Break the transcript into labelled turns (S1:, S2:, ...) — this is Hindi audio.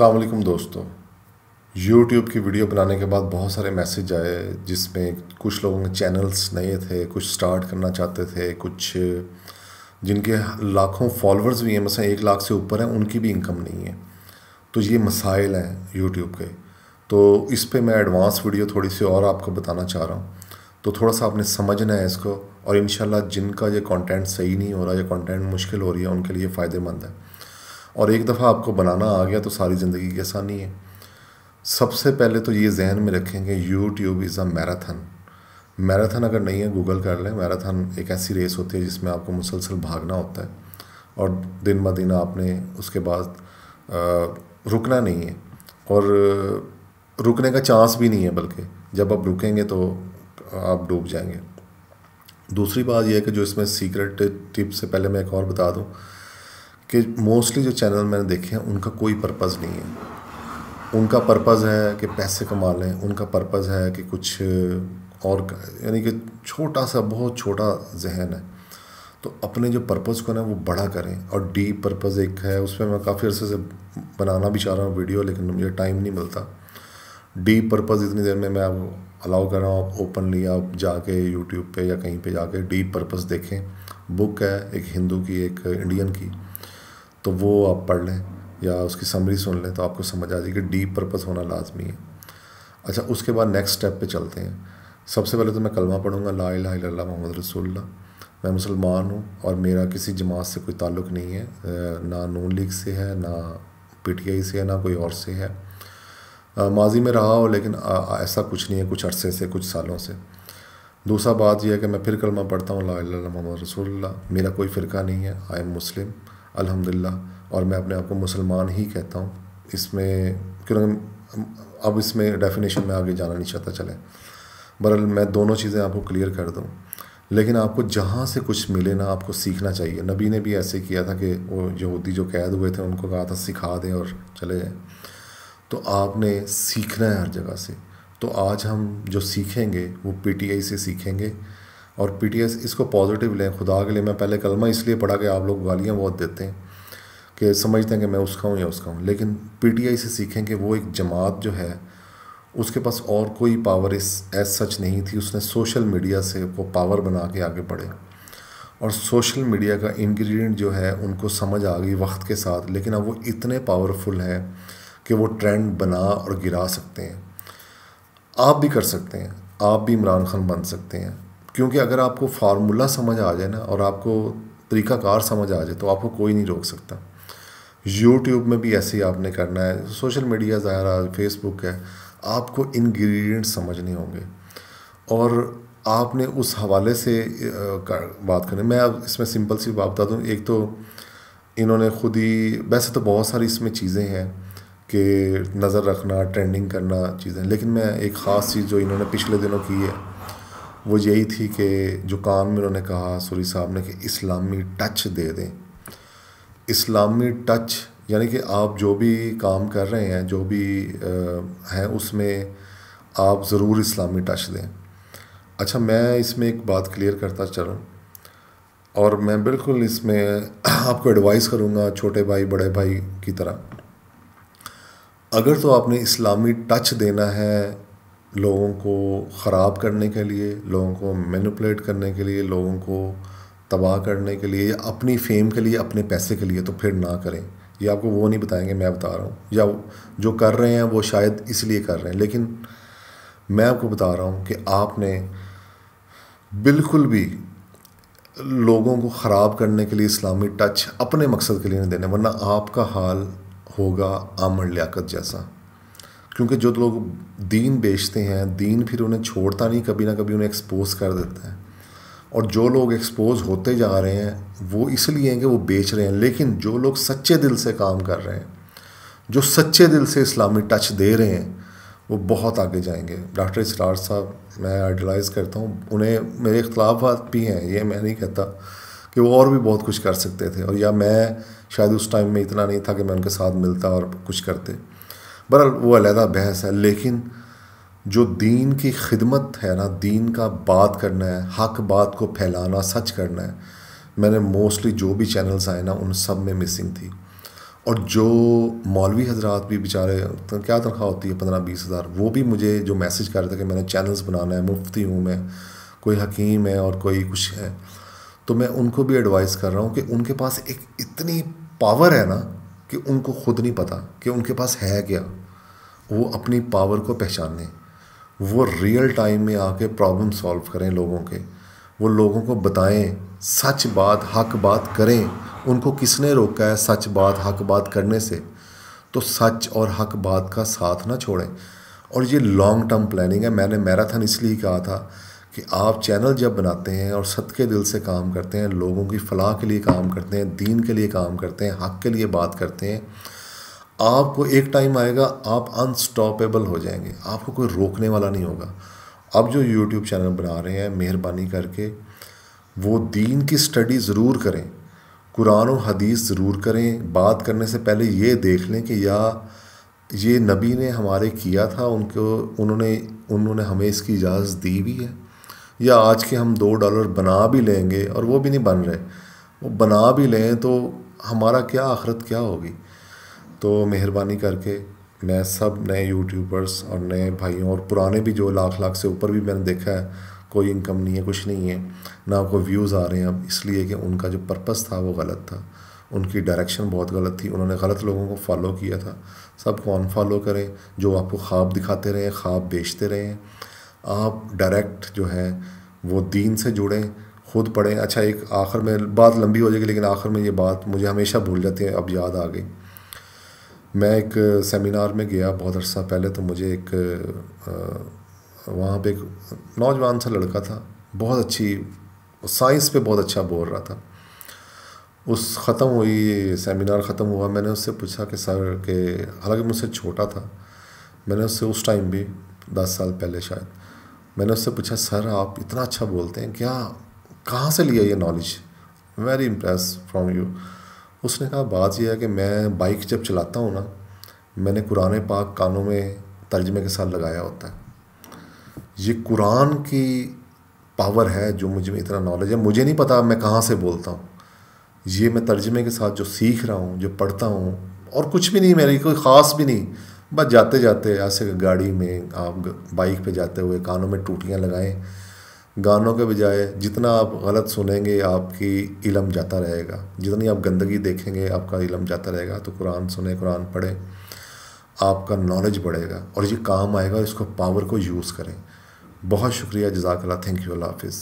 S1: अलैक्म दोस्तों YouTube की वीडियो बनाने के बाद बहुत सारे मैसेज आए जिसमें कुछ लोगों के चैनल्स नए थे कुछ स्टार्ट करना चाहते थे कुछ जिनके लाखों फॉलोअर्स भी हैं मसलन एक लाख से ऊपर हैं उनकी भी इनकम नहीं है तो ये मसाइल हैं यूट्यूब के तो इस पर मैं एडवांस वीडियो थोड़ी सी और आपको बताना चाह रहा हूँ तो थोड़ा सा आपने समझना है इसको और इन जिनका ये कॉन्टेंट सही नहीं हो रहा या कॉन्टेंट मुश्किल हो रही है उनके लिए फ़ायदेमंद है और एक दफ़ा आपको बनाना आ गया तो सारी ज़िंदगी की आसानी है सबसे पहले तो ये जहन में रखेंगे YouTube is a marathon marathon अगर नहीं है गूगल कर लें मैराथन एक ऐसी रेस होती है जिसमें आपको मुसलसल भागना होता है और दिन ब दिन आपने उसके बाद रुकना नहीं है और रुकने का चांस भी नहीं है बल्कि जब आप रुकेंगे तो आप डूब जाएंगे दूसरी बात यह है कि जो इसमें सीक्रेट टिप से पहले मैं एक और बता दूं कि मोस्टली जो चैनल मैंने देखे हैं उनका कोई पर्पज़ नहीं है उनका पर्पज़ है कि पैसे कमा लें उनका पर्पज़ है कि कुछ और यानी कि छोटा सा बहुत छोटा जहन है तो अपने जो पर्पज़ को ना वो बड़ा करें और डीप पर्पज़ एक है उस पर मैं काफ़ी अरसे से बनाना भी चाह रहा हूँ वीडियो लेकिन मुझे टाइम नहीं मिलता डीप पर्पज़ इतनी देर में मैं अब अलाउ कर रहा हूँ आप ओपनली आप जाके यूट्यूब पे या कहीं पे जाके डीप पर्पज़ देखें बुक है एक हिंदू की एक इंडियन की तो वो आप पढ़ लें या उसकी समरी सुन लें तो आपको समझ आ जाएगी कि डीप पर्पस होना लाजमी है अच्छा उसके बाद नेक्स्ट स्टेप पे चलते हैं सबसे पहले तो मैं कलमा पढ़ूँगा ला ला मोहम्मद रसोल्ला मैं मुसलमान हूँ और मेरा किसी जमात से कोई ताल्लुक नहीं है ना नून लीग से है ना पीटीआई से है ना कोई और से है माजी में रहा हो लेकिन आ, ऐसा कुछ नहीं है कुछ अरसे से कुछ सालों से दूसरा बात यह है कि मैं फिर कलमा पढ़ता हूँ ला मोहम्मद रसोल्ला मेरा कोई फ़िरका नहीं है आई एम मुस्लिम अल्हम्दुलिल्लाह और मैं अपने आप को मुसलमान ही कहता हूँ इसमें क्योंकि अब इसमें डेफिनेशन में आगे जाना नहीं चाहता चले बरअल मैं दोनों चीज़ें आपको क्लियर कर दूँ लेकिन आपको जहाँ से कुछ मिले ना आपको सीखना चाहिए नबी ने भी ऐसे किया था कि वो यहूदी जो कैद हुए थे उनको कहा था सिखा दें और चले जाए तो आपने सीखना है हर जगह से तो आज हम जो सीखेंगे वो पीटीआई से सीखेंगे और पी टी एस इसको पॉजिटिव लें खुदा के लिए मैं पहले कलमा इसलिए पढ़ा कि आप लोग गालियाँ बहुत देते हैं कि समझते हैं कि मैं उसका हूँ या उसका हूँ लेकिन पी टी आई से सीखें कि वो एक जमात जो है उसके पास और कोई पावर इस एज सच नहीं थी उसने सोशल मीडिया से वो पावर बना के आगे बढ़े और सोशल मीडिया का इंग्रेडिएंट जो है उनको समझ आ गई वक्त के साथ लेकिन अब वो इतने पावरफुल हैं कि वो ट्रेंड बना और गिरा सकते हैं आप भी कर सकते हैं आप भी इमरान खान बन सकते हैं क्योंकि अगर आपको फार्मूला समझ आ जाए ना और आपको तरीकाकार समझ आ जाए तो आपको कोई नहीं रोक सकता यूट्यूब में भी ऐसे ही आपने करना है सोशल मीडिया ज़ाहिर फेसबुक है आपको इन्ग्रीडियंट समझने होंगे और आपने उस हवाले से बात करनी मैं अब इसमें सिंपल सी बात बता दूँ एक तो इन्होंने खुद ही वैसे तो बहुत सारी इसमें चीज़ें हैं कि नज़र रखना ट्रेंडिंग करना चीज़ें लेकिन मैं एक ख़ास चीज़ जो इन्होंने पिछले दिनों की है वो यही थी कि जो कान में उन्होंने कहा सूरी साहब ने कि इस्लामी टच दे दें इस्लामी टच यानी कि आप जो भी काम कर रहे हैं जो भी हैं उसमें आप ज़रूर इस्लामी टच दें अच्छा मैं इसमें एक बात क्लियर करता चलूँ और मैं बिल्कुल इसमें आपको एडवाइस करूँगा छोटे भाई बड़े भाई की तरह अगर तो आपने इस्लामी टच देना है लोगों को ख़राब करने के लिए लोगों को मैनिपुलेट करने के लिए लोगों को तबाह करने के लिए अपनी फेम के लिए अपने पैसे के लिए तो फिर ना करें ये आपको वो नहीं बताएंगे मैं बता रहा हूँ या जो कर रहे हैं वो शायद इसलिए कर रहे हैं लेकिन मैं आपको बता रहा हूँ कि आपने बिल्कुल भी लोगों को ख़राब करने के लिए इस्लामी टच अपने मकसद के लिए नहीं देना वरना आपका हाल होगा आमर लियाकत जैसा क्योंकि जो लोग दीन बेचते हैं दीन फिर उन्हें छोड़ता नहीं कभी ना कभी उन्हें एक्सपोज कर देता है और जो लोग एक्सपोज होते जा रहे हैं वो इसलिए हैं कि वो बेच रहे हैं लेकिन जो लोग सच्चे दिल से काम कर रहे हैं जो सच्चे दिल से इस्लामी टच दे रहे हैं वो बहुत आगे जाएंगे डॉक्टर इसरार साहब मैं आइडलाइज़ करता हूँ उन्हें मेरे अख्तलाफ भी हैं ये मैं नहीं कहता कि वो और भी बहुत कुछ कर सकते थे और या मैं शायद उस टाइम में इतना नहीं था कि मैं उनके साथ मिलता और कुछ करते बहरहाल वो अलहदा बहस है लेकिन जो दीन की खिदमत है ना दीन का बात करना है हक बात को फैलाना सच करना है मैंने मोस्टली जो भी चैनल्स आए ना उन सब में मिसिंग थी और जो मौलवी हजरात भी बेचारे क्या तनख्वाह होती है पंद्रह बीस हज़ार वो भी मुझे जो मैसेज कर रहे थे कि मैंने चैनल्स बनाना है मुफ्ती हूँ मैं कोई हकीम है और कोई कुछ है तो मैं उनको भी एडवाइस कर रहा हूँ कि उनके पास एक इतनी पावर है ना कि उनको खुद नहीं पता कि उनके पास है क्या वो अपनी पावर को पहचानें वो रियल टाइम में आके प्रॉब्लम सॉल्व करें लोगों के वो लोगों को बताएं सच बात हक बात करें उनको किसने रोका है सच बात हक बात करने से तो सच और हक बात का साथ ना छोड़ें और ये लॉन्ग टर्म प्लानिंग है मैंने मैराथन इसलिए कहा था कि आप चैनल जब बनाते हैं और सद के दिल से काम करते हैं लोगों की फलाह के लिए काम करते हैं दीन के लिए काम करते हैं हक के लिए बात करते हैं आपको एक टाइम आएगा आप अनस्टॉपेबल हो जाएंगे आपको कोई रोकने वाला नहीं होगा अब जो यूट्यूब चैनल बना रहे हैं मेहरबानी करके वो दीन की स्टडी ज़रूर करें कुरान और हदीस ज़रूर करें बात करने से पहले ये देख लें कि या ये नबी ने हमारे किया था उनको उन्होंने उन्होंने हमें इसकी इजाज़त दी भी है या आज के हम दो डॉलर बना भी लेंगे और वो भी नहीं बन रहे वो बना भी लें तो हमारा क्या आखरत क्या होगी तो मेहरबानी करके मैं सब नए यूट्यूबर्स और नए भाइयों और पुराने भी जो लाख लाख से ऊपर भी मैंने देखा है कोई इनकम नहीं है कुछ नहीं है ना आपको व्यूज़ आ रहे हैं अब इसलिए कि उनका जो पर्पस था वो गलत था उनकी डायरेक्शन बहुत गलत थी उन्होंने गलत लोगों को फॉलो किया था सबको अनफॉलो करें जो आपको ख्वाब दिखाते रहें ख्वाब बेचते रहें आप डायरेक्ट जो है वो दीन से जुड़ें खुद पढ़ें अच्छा एक आखिर में बात लंबी हो जाएगी लेकिन आखिर में ये बात मुझे हमेशा भूल जाती है अब याद आ गई मैं एक सेमिनार में गया बहुत अर्सा पहले तो मुझे एक वहाँ पे एक नौजवान सा लड़का था बहुत अच्छी साइंस पे बहुत अच्छा बोल रहा था उस ख़त्म हुई सेमिनार ख़त्म हुआ मैंने उससे पूछा कि सर के हालांकि मुझसे छोटा था मैंने उससे उस टाइम भी दस साल पहले शायद मैंने उससे पूछा सर आप इतना अच्छा बोलते हैं क्या कहाँ से लिया ये knowledge very impress from you उसने कहा बात यह है कि मैं बाइक जब चलाता हूँ ना मैंने कुरान पाक कानों में तर्जमे के साथ लगाया होता है ये कुरान की पावर है जो मुझे में इतना नॉलेज है मुझे नहीं पता मैं कहाँ से बोलता हूँ ये मैं तर्जमे के साथ जो सीख रहा हूँ जो पढ़ता हूँ और कुछ भी नहीं मेरी कोई ख़ास भी नहीं बस जाते जाते ऐसे गाड़ी में आप बाइक पे जाते हुए कानों में टूटियाँ लगाएं गानों के बजाय जितना आप गलत सुनेंगे आपकी इलम जाता रहेगा जितनी आप गंदगी देखेंगे आपका इलम जाता रहेगा तो कुरान सुने कुरान पढ़ें आपका नॉलेज बढ़ेगा और ये काम आएगा इसको पावर को यूज़ करें बहुत शुक्रिया जजाकला थैंक यू अल्लाह हाफिज़